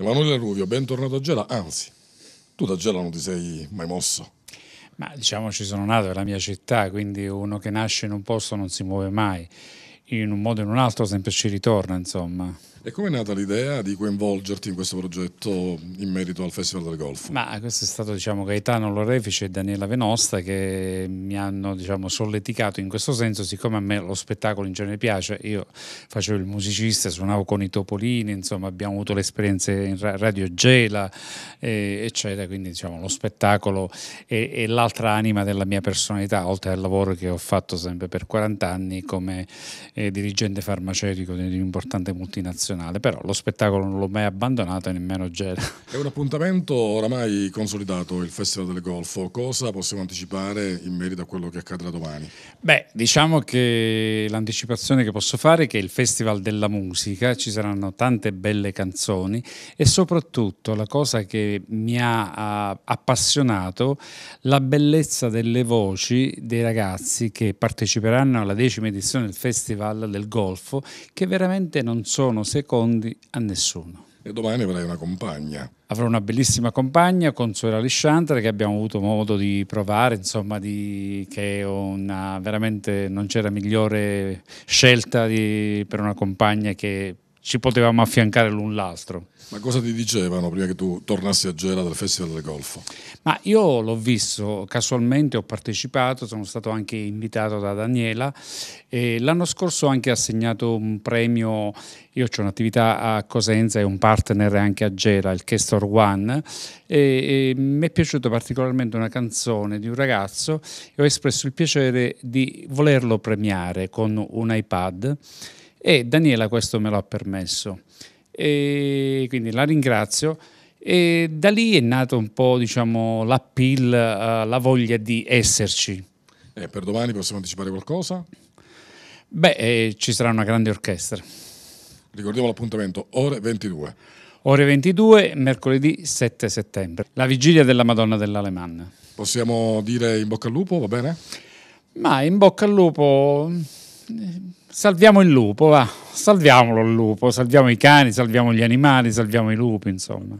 Emanuele Ruvio, bentornato a Gela, anzi, tu da Gela non ti sei mai mosso. Ma diciamo ci sono nato, è la mia città, quindi uno che nasce in un posto non si muove mai, in un modo o in un altro sempre ci ritorna, insomma. E come è nata l'idea di coinvolgerti in questo progetto in merito al Festival del Golfo? Ma questo è stato diciamo, Gaetano Lorefice e Daniela Venosta che mi hanno diciamo, solleticato in questo senso, siccome a me lo spettacolo in genere piace, io facevo il musicista, suonavo con i Topolini, insomma abbiamo avuto le esperienze in Radio Gela, eh, eccetera, quindi diciamo, lo spettacolo è, è l'altra anima della mia personalità, oltre al lavoro che ho fatto sempre per 40 anni come eh, dirigente farmaceutico di un'importante multinazionale nazionale, però lo spettacolo non l'ho mai abbandonato e nemmeno Gela. È un appuntamento oramai consolidato il Festival del Golfo, cosa possiamo anticipare in merito a quello che accadrà domani? Beh, diciamo che l'anticipazione che posso fare è che il Festival della Musica ci saranno tante belle canzoni e soprattutto la cosa che mi ha appassionato, la bellezza delle voci dei ragazzi che parteciperanno alla decima edizione del Festival del Golfo, che veramente non sono semplici secondi a nessuno. E domani avrai una compagna. Avrò una bellissima compagna, Consuela Alessandra, che abbiamo avuto modo di provare, insomma, di, che una, veramente non c'era migliore scelta di, per una compagna che ci potevamo affiancare l'un l'altro. Ma cosa ti dicevano prima che tu tornassi a Gela dal Festival del Golfo? Ma io l'ho visto, casualmente ho partecipato, sono stato anche invitato da Daniela. l'anno scorso ho anche assegnato un premio, io ho un'attività a Cosenza e un partner anche a Gela, il Castor One, e, e mi è piaciuta particolarmente una canzone di un ragazzo e ho espresso il piacere di volerlo premiare con un iPad e Daniela questo me lo ha permesso. E quindi la ringrazio. E da lì è nato un po' diciamo, l'appeal, eh, la voglia di esserci. Eh, per domani possiamo anticipare qualcosa? Beh, eh, ci sarà una grande orchestra. Ricordiamo l'appuntamento, ore 22. Ore 22, mercoledì 7 settembre, la vigilia della Madonna dell'Alemanna. Possiamo dire in bocca al lupo, va bene? Ma in bocca al lupo salviamo il lupo, va, salviamolo il lupo, salviamo i cani, salviamo gli animali, salviamo i lupi, insomma.